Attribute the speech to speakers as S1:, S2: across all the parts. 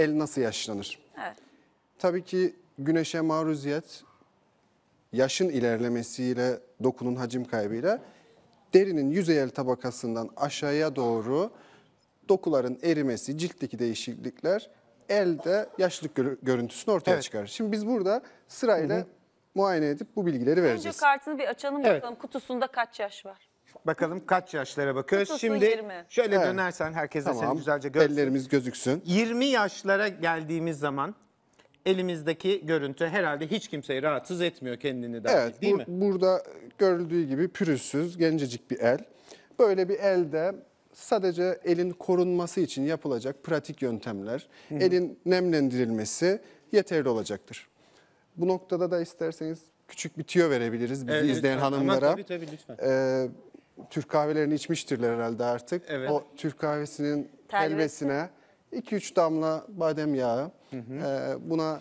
S1: el nasıl yaşlanır? Evet. Tabii ki güneşe maruziyet yaşın ilerlemesiyle dokunun hacim kaybıyla derinin yüzeyel tabakasından aşağıya doğru dokuların erimesi, ciltteki değişiklikler elde yaşlılık görüntüsünü ortaya evet. çıkar. Şimdi biz burada sırayla Hı -hı. muayene
S2: edip bu bilgileri vereceğiz. Önce
S3: kartını bir açalım evet. bakalım kutusunda kaç yaş var?
S2: Bakalım kaç yaşlara bakıyoruz. Kutusu Şimdi 20. şöyle Evet. dönersen herkes de seni güzelce görsün. Ellerimiz gözüksün. 20 yaşlara geldiğimiz zaman elimizdeki görüntü herhalde hiç kimseyi rahatsız etmiyor kendini dahi Evet, değil bur- mi?
S1: burada görüldüğü gibi pürüzsüz, gencecik bir el. Böyle bir elde sadece elin korunması için yapılacak pratik yöntemler, elin nemlendirilmesi yeterli olacaktır. Bu noktada da isterseniz küçük bir tüyo verebiliriz bizi Evet, izleyen lütfen. Ama hanımlara. tabii, tabii, lütfen. Ee, Türk kahvelerini içmiştirler herhalde artık. Evet. O Türk kahvesinin Telvesi. helvesine 2-3 damla badem yağı. Hı hı. E, buna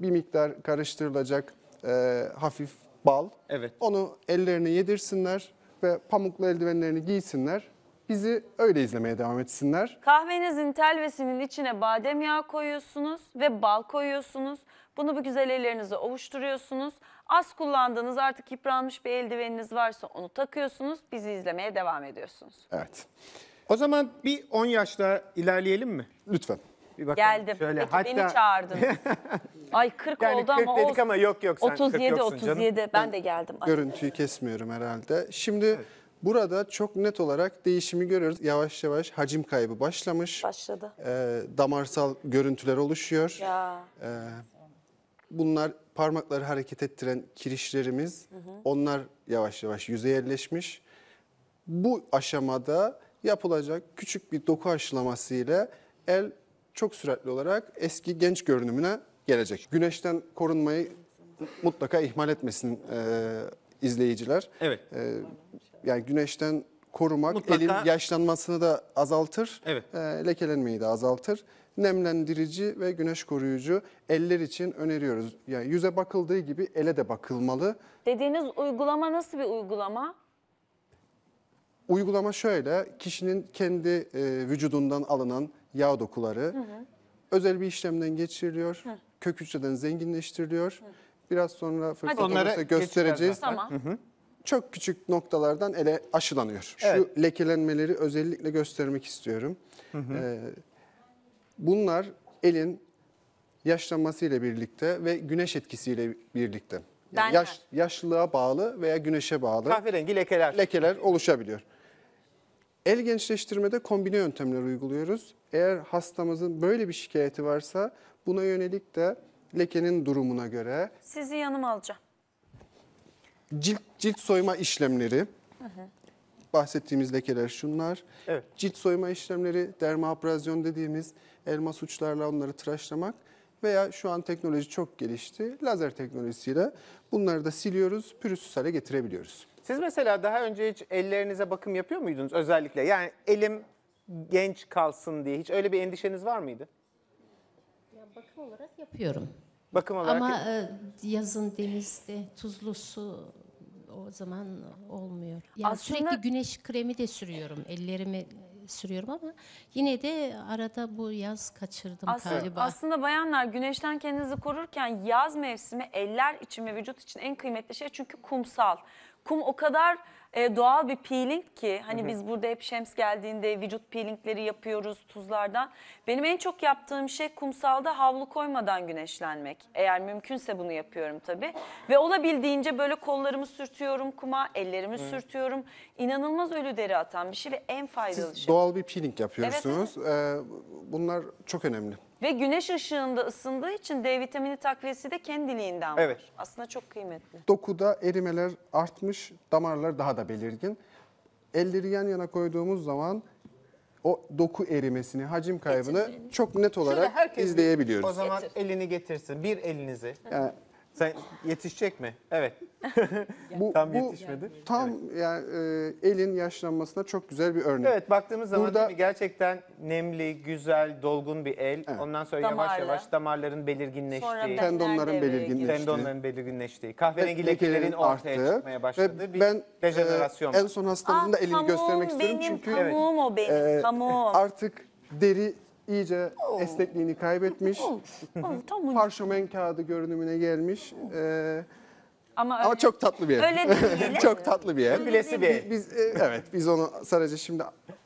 S1: bir miktar karıştırılacak e, hafif bal. Evet. Onu ellerine yedirsinler ve pamuklu eldivenlerini giysinler. Bizi öyle izlemeye devam etsinler.
S3: Kahvenizin telvesinin içine badem yağı koyuyorsunuz ve bal koyuyorsunuz. Bunu bu güzel ellerinize ovuşturuyorsunuz. Az kullandığınız artık yıpranmış bir eldiveniniz varsa onu takıyorsunuz. Bizi izlemeye devam ediyorsunuz.
S2: Evet. O zaman bir 10 yaşta ilerleyelim mi? Lütfen. Bir bakalım. Geldim. Şöyle, Peki hatta... beni çağırdın.
S3: Ay 40 yani oldu 40 ama dedik ama yok yok sen 37 37 canım. ben, ben de geldim. Ay.
S1: Görüntüyü kesmiyorum herhalde. Şimdi evet. Burada çok net olarak değişimi görüyoruz. Yavaş yavaş hacim kaybı başlamış. Başladı. E, damarsal görüntüler oluşuyor. Ya. E, Bunlar parmakları hareket ettiren kirişlerimiz. Hı hı. Onlar yavaş yavaş yerleşmiş. Bu aşamada yapılacak küçük bir doku aşılaması ile el çok süratli olarak eski genç görünümüne gelecek. Güneşten korunmayı mutlaka ihmal etmesin e, izleyiciler. Evet. E, yani güneşten korumak mutlaka... elin yaşlanmasını da azaltır, evet. e, lekelenmeyi de azaltır nemlendirici ve güneş koruyucu eller için öneriyoruz. Yani yüze bakıldığı gibi ele de bakılmalı.
S3: Dediğiniz uygulama nasıl bir uygulama?
S1: Uygulama şöyle, kişinin kendi e, vücudundan alınan yağ dokuları hı hı. özel bir işlemden geçiriliyor, hı. kök hücreden zenginleştiriliyor. Hı. Biraz sonra fırsat göstereceğiz. Tamam. Hı hı çok küçük noktalardan ele aşılanıyor. Evet. Şu lekelenmeleri özellikle göstermek istiyorum. Hı hı. Ee, Bunlar elin yaşlanmasıyla birlikte ve güneş etkisiyle birlikte. Yani yaş, yaşlılığa bağlı veya güneşe bağlı. Kahverengi lekeler. Lekeler oluşabiliyor. El gençleştirmede kombine yöntemler uyguluyoruz. Eğer hastamızın böyle bir şikayeti varsa buna yönelik de lekenin durumuna göre.
S3: Sizi yanıma alacağım.
S1: Cilt, cilt soyma işlemleri. Hı hı bahsettiğimiz lekeler şunlar. Evet. Cilt soyma işlemleri, derma abrazyon dediğimiz elma suçlarla onları tıraşlamak veya şu an teknoloji çok gelişti. Lazer teknolojisiyle bunları da siliyoruz, pürüzsüz hale getirebiliyoruz.
S2: Siz mesela daha önce hiç ellerinize bakım yapıyor muydunuz özellikle? Yani elim genç kalsın diye hiç öyle bir endişeniz var mıydı?
S3: Ya bakım olarak yapıyorum.
S2: Bakım olarak Ama e,
S3: yazın denizde tuzlu su zaman olmuyor. Yani Aslında... sürekli güneş kremi de sürüyorum.
S2: Ellerimi e, sürüyorum ama yine de arada bu yaz kaçırdım aslında, galiba. Aslında
S3: bayanlar güneşten kendinizi korurken yaz mevsimi eller için ve vücut için en kıymetli şey çünkü kumsal. Kum o kadar e, doğal bir peeling ki hani biz burada hep şems geldiğinde vücut peelingleri yapıyoruz tuzlardan. Benim en çok yaptığım şey kumsalda havlu koymadan güneşlenmek. Eğer mümkünse bunu yapıyorum tabii. Ve olabildiğince böyle kollarımı sürtüyorum kuma, ellerimi sürtüyorum. İnanılmaz ölü deri atan bir şey ve en faydalı Siz şey. doğal
S1: bir peeling yapıyorsunuz. Ee, bunlar çok önemli.
S3: Ve güneş ışığında ısındığı için D vitamini takviyesi de kendiliğinden var. Evet. Aslında çok kıymetli.
S1: Dokuda erimeler artmış, damarlar daha da belirgin. Elleri yan yana koyduğumuz zaman o doku erimesini, hacim kaybını çok net olarak izleyebiliyoruz. O zaman
S2: elini getirsin. Bir elinizi. Yani sen yetişecek mi? Evet. Bu, Tam yetişmedi. Tam
S1: yani e, elin yaşlanmasına çok güzel
S2: bir örnek. Evet baktığımız zaman Burada- gerçekten nemli, güzel, dolgun bir el. Ondan sonra yavaş Damarlı. yavaş damarların Sonra belirginleştiği, Tendonların Nerede belirginleştiği. tendonların belirginleştiği, kahverengi lekelerin ortaya çıkmaya başladığı bir ben dejenerasyon. e, en
S1: son hastamızın da ah, elini göstermek istiyorum çünkü tamam o benim. Tamam. E, artık deri iyice oh. esnekliğini kaybetmiş. Oh, oh, tamam. Parşömen kağıdı görünümüne gelmiş. Ee, Ama, öyle, ama çok tatlı bir yer. öyle değil. çok tatlı bir yer. Bilesi bir. Biz e, evet biz onu sadece
S2: şimdi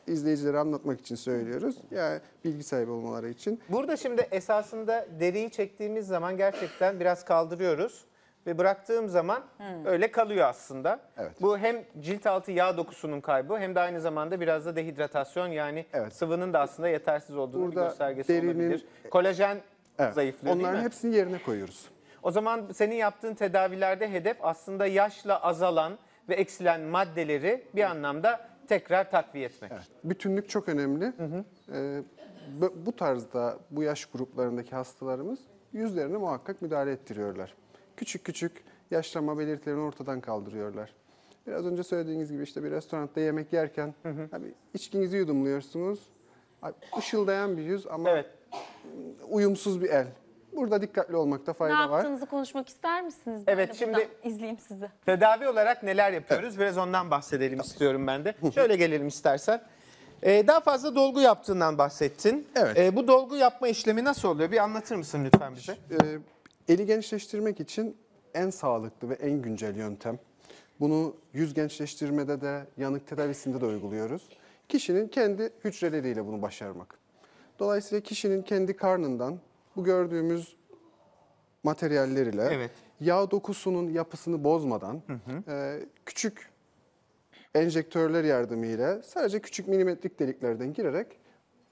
S2: izleyicilere anlatmak
S1: için söylüyoruz. Yani bilgi sahibi olmaları için.
S2: Burada şimdi esasında deriyi çektiğimiz zaman gerçekten biraz kaldırıyoruz ve bıraktığım zaman hmm. öyle kalıyor aslında. Evet. Bu hem cilt altı yağ dokusunun kaybı hem de aynı zamanda biraz da dehidratasyon yani Evet. sıvının da aslında yetersiz olduğunu Burada göstergesi derinin- olabilir. Kolajen zayıflıyor değil mi?
S1: hepsini yerine koyuyoruz.
S2: O zaman senin yaptığın tedavilerde hedef aslında yaşla azalan ve eksilen maddeleri bir anlamda tekrar takviye etmek. Evet.
S1: Bütünlük çok önemli. Ee, bu- bu tarzda bu yaş gruplarındaki hastalarımız yüzlerine muhakkak müdahale ettiriyorlar küçük küçük yaşlanma belirtilerini ortadan kaldırıyorlar. Biraz önce söylediğiniz gibi işte bir restoranda yemek yerken hı hı. Abi, içkinizi yudumluyorsunuz. Abi, ışıldayan bir yüz ama evet. uyumsuz bir el. Burada dikkatli olmakta fayda
S3: var. Ne yaptığınızı var. konuşmak ister misiniz? Evet şimdi izleyeyim sizi.
S2: Tedavi olarak neler yapıyoruz evet. biraz ondan bahsedelim Tabii. istiyorum ben de. Şöyle gelelim istersen. Ee, daha fazla dolgu yaptığından bahsettin. Evet. Ee, bu dolgu yapma işlemi nasıl oluyor? Bir anlatır mısın lütfen bize? Ee, Eli gençleştirmek için en sağlıklı ve en
S1: güncel yöntem. Bunu yüz gençleştirmede de yanık tedavisinde de uyguluyoruz. Kişinin kendi hücreleriyle bunu başarmak. Dolayısıyla kişinin kendi karnından bu gördüğümüz materyaller ile evet. yağ dokusunun yapısını bozmadan hı hı. E, küçük enjektörler yardımıyla sadece küçük milimetrik deliklerden girerek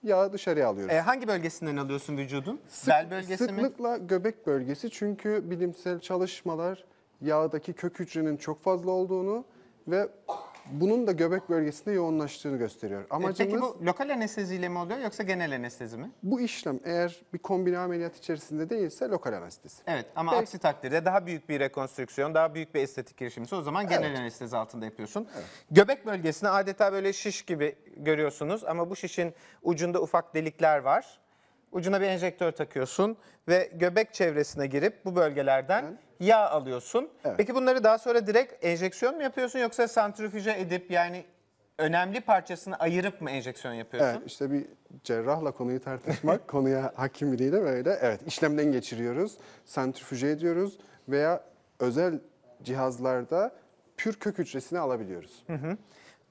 S1: yağı dışarıya alıyoruz. E,
S2: hangi bölgesinden alıyorsun vücudun? Sık, Bel bölgesi
S1: sıklıkla mi? göbek bölgesi çünkü bilimsel çalışmalar yağdaki kök hücrenin çok fazla olduğunu ve bunun da göbek bölgesinde yoğunlaştığını
S2: gösteriyor. E, Amacımız, Peki bu lokal anesteziyle mi oluyor yoksa genel anestezi mi?
S1: Bu işlem eğer bir kombine ameliyat içerisinde değilse lokal anestezi.
S2: Evet ama Belki... aksi takdirde daha büyük bir rekonstrüksiyon, daha büyük bir estetik girişimse o zaman genel evet. anestezi altında yapıyorsun. Evet. Göbek bölgesini adeta böyle şiş gibi görüyorsunuz ama bu şişin ucunda ufak delikler var. Ucuna bir enjektör takıyorsun ve göbek çevresine girip bu bölgelerden... Evet yağ alıyorsun. Evet. Peki bunları daha sonra direkt enjeksiyon mu yapıyorsun yoksa santrifüje edip yani önemli parçasını ayırıp mı enjeksiyon yapıyorsun?
S1: Evet işte bir cerrahla konuyu tartışmak, konuya hakim biriyle böyle evet işlemden geçiriyoruz, santrifüje ediyoruz veya özel
S2: cihazlarda pür kök hücresini alabiliyoruz. Hı hı.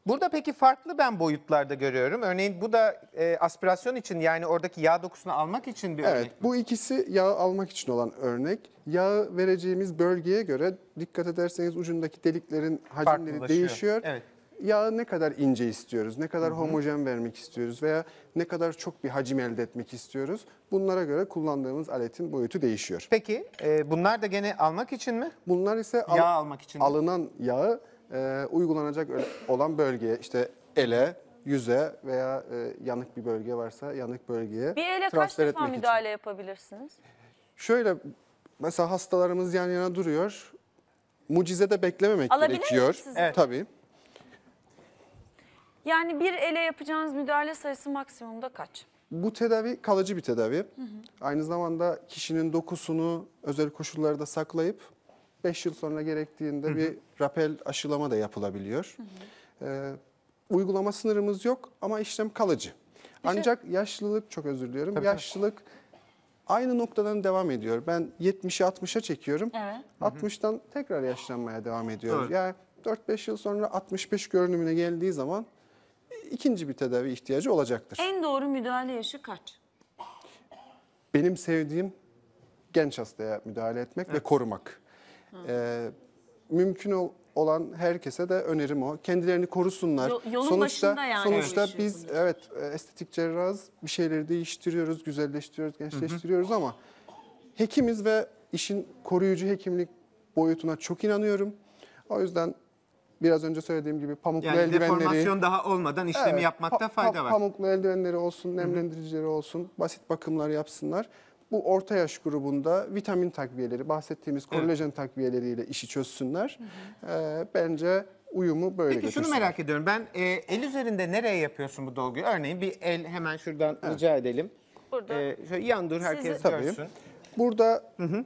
S2: Burada peki farklı ben boyutlarda görüyorum. Örneğin bu da e, aspirasyon için yani oradaki yağ dokusunu almak için bir örnek. Evet
S1: bu ikisi yağı almak için olan örnek. Yağı vereceğimiz bölgeye göre dikkat ederseniz ucundaki deliklerin hacimleri değişiyor. Evet. Yağı ne kadar ince istiyoruz, ne kadar Hı -hı. homojen vermek istiyoruz veya ne kadar çok bir hacim elde etmek istiyoruz. Bunlara göre kullandığımız aletin boyutu değişiyor.
S2: Peki e, bunlar da gene almak için mi? Bunlar ise al yağ
S1: almak için mi? alınan yağı e, uygulanacak olan bölgeye işte ele, yüze veya e, yanık bir bölge varsa yanık bölgeye Bir ele kaç transfer defa etmek için.
S3: müdahale yapabilirsiniz?
S1: Şöyle mesela hastalarımız yan yana duruyor. Mucize de beklememek Alabilir gerekiyor. sizi? Evet. Tabii.
S3: Yani bir ele yapacağınız müdahale sayısı maksimumda kaç?
S1: Bu tedavi kalıcı bir tedavi. Aynı zamanda kişinin dokusunu özel koşullarda saklayıp 5 yıl sonra gerektiğinde hı hı. bir rapel aşılama da yapılabiliyor. Ee, uygulama sınırımız yok ama işlem kalıcı. Şey- Ancak yaşlılık çok özür diliyorum. Tabii. Yaşlılık aynı noktadan devam ediyor. Ben 70'i 60'a çekiyorum. Evet. 60'tan tekrar yaşlanmaya devam ediyor. Evet. Yani 4-5 yıl sonra 65 görünümüne geldiği zaman ikinci bir tedavi ihtiyacı olacaktır.
S3: En doğru müdahale yaşı kaç?
S1: Benim sevdiğim genç hastaya müdahale etmek evet. ve korumak. E, mümkün ol, olan herkese de önerim o. Kendilerini korusunlar. Yo- yolun sonuçta yani sonuçta yaşıyorsunuz. biz evet e, estetik cerrahız. Bir şeyleri değiştiriyoruz, güzelleştiriyoruz, gençleştiriyoruz ama hekimiz ve işin koruyucu hekimlik boyutuna çok inanıyorum. O yüzden biraz önce söylediğim gibi pamuklu Yani eldivenleri deformasyon
S2: daha olmadan işlemi Evet, yapmakta pa- pa- fayda var.
S1: Pamuklu eldivenleri olsun, nemlendiricileri olsun, basit bakımlar yapsınlar bu orta yaş grubunda vitamin takviyeleri, bahsettiğimiz kolajen evet. takviyeleriyle işi çözsünler. Hı ee, bence uyumu böyle Peki
S2: götürsün. şunu merak ediyorum. Ben e, el üzerinde nereye yapıyorsun bu dolguyu? Örneğin bir el hemen şuradan evet. rica edelim. Burada. E, şöyle yan dur herkes Sizi... görsün. Tabii.
S1: Burada hı hı.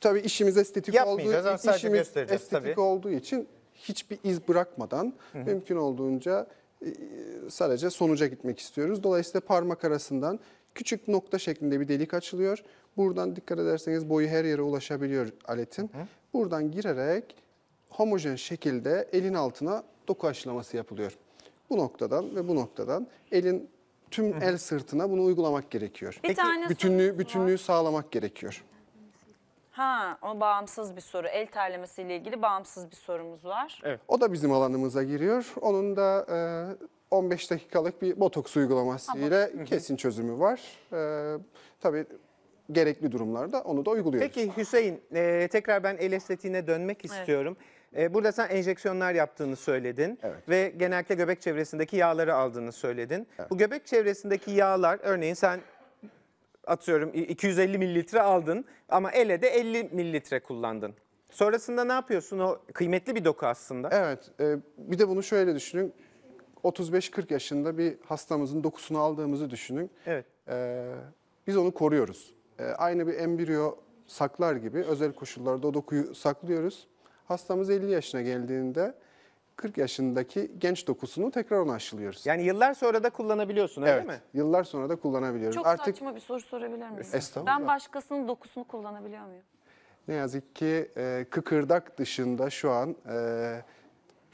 S1: tabii işimiz estetik olduğu, ama işimiz estetik tabii. olduğu için hiçbir iz bırakmadan hı hı. mümkün olduğunca e, sadece sonuca gitmek istiyoruz. Dolayısıyla parmak arasından küçük nokta şeklinde bir delik açılıyor. Buradan dikkat ederseniz boyu her yere ulaşabiliyor aletin. Hı. Buradan girerek homojen şekilde elin altına doku aşılaması yapılıyor. Bu noktadan ve bu noktadan elin tüm Hı. el sırtına bunu uygulamak gerekiyor. Bir Peki, tane bütünlüğü, bütünlüğü var. sağlamak gerekiyor.
S3: Ha, o bağımsız bir soru. El terlemesiyle ilgili bağımsız bir sorumuz var. Evet.
S1: O da bizim alanımıza giriyor. Onun da e, 15 dakikalık bir botoks uygulaması ile kesin çözümü var. Ee, tabii
S2: gerekli durumlarda onu da uyguluyoruz. Peki Hüseyin, e, tekrar ben el estetiğine dönmek istiyorum. E, burada sen enjeksiyonlar yaptığını söyledin Evet. ve genellikle göbek çevresindeki yağları aldığını söyledin. Bu göbek çevresindeki yağlar, örneğin sen atıyorum 250 mililitre aldın ama ele de 50 mililitre kullandın. Sonrasında ne yapıyorsun? O kıymetli bir doku aslında. Evet, e, bir de bunu şöyle düşünün. 35-40
S1: yaşında bir hastamızın dokusunu aldığımızı düşünün. Evet. Ee, biz onu koruyoruz. Ee, aynı bir embriyo saklar gibi özel koşullarda o dokuyu saklıyoruz. Hastamız 50 yaşına geldiğinde 40 yaşındaki genç dokusunu tekrar ona aşılıyoruz. Yani yıllar sonra da kullanabiliyorsun öyle evet, mi? Yıllar sonra da kullanabiliyoruz. Çok Artık... saçma
S3: bir soru sorabilir miyim? Estağfurullah. Ben başkasının dokusunu kullanabiliyor muyum?
S1: Ne yazık ki e, kıkırdak dışında şu an... E,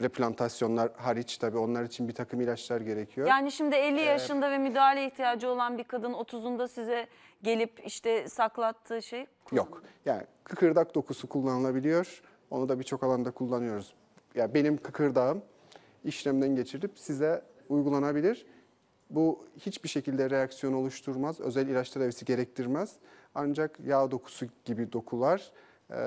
S1: replantasyonlar hariç tabii onlar için bir takım ilaçlar gerekiyor. Yani
S3: şimdi 50 ee, yaşında ve müdahale ihtiyacı olan bir kadın 30'unda size gelip işte saklattığı şey
S1: Yok. Yani kıkırdak dokusu kullanılabiliyor. Onu da birçok alanda kullanıyoruz. Yani benim kıkırdağım işlemden geçirilip size uygulanabilir. Bu hiçbir şekilde reaksiyon oluşturmaz. Özel ilaç tedavisi gerektirmez. Ancak yağ dokusu gibi dokular e,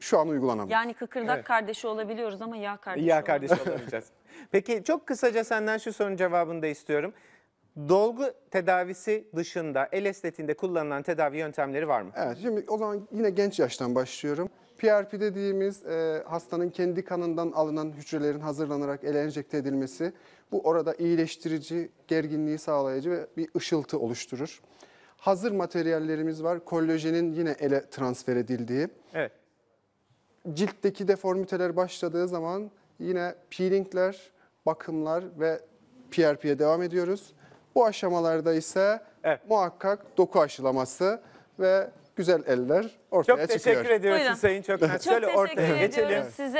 S1: şu an uygulanamıyor. Yani
S3: kıkırdak Evet. kardeşi olabiliyoruz ama yağ kardeşi Ya olamıyoruz.
S2: kardeş Peki çok kısaca senden şu sorunun cevabını da istiyorum. Dolgu tedavisi dışında el estetiğinde kullanılan tedavi yöntemleri var mı?
S1: Evet, şimdi o zaman yine genç yaştan başlıyorum. PRP dediğimiz e, hastanın kendi kanından alınan hücrelerin hazırlanarak ele enjekte edilmesi, bu orada iyileştirici, gerginliği sağlayıcı ve bir ışıltı oluşturur. Hazır materyallerimiz var, kollajenin yine ele transfer edildiği. Evet ciltteki deformiteler başladığı zaman yine peelingler, bakımlar ve PRP'ye devam ediyoruz. Bu aşamalarda ise evet. muhakkak doku aşılaması ve güzel eller ortaya çıkıyor. Çok teşekkür çıkıyor.
S3: ediyoruz Hüseyin Çökmez. Çok teşekkür ortaya ediyoruz size.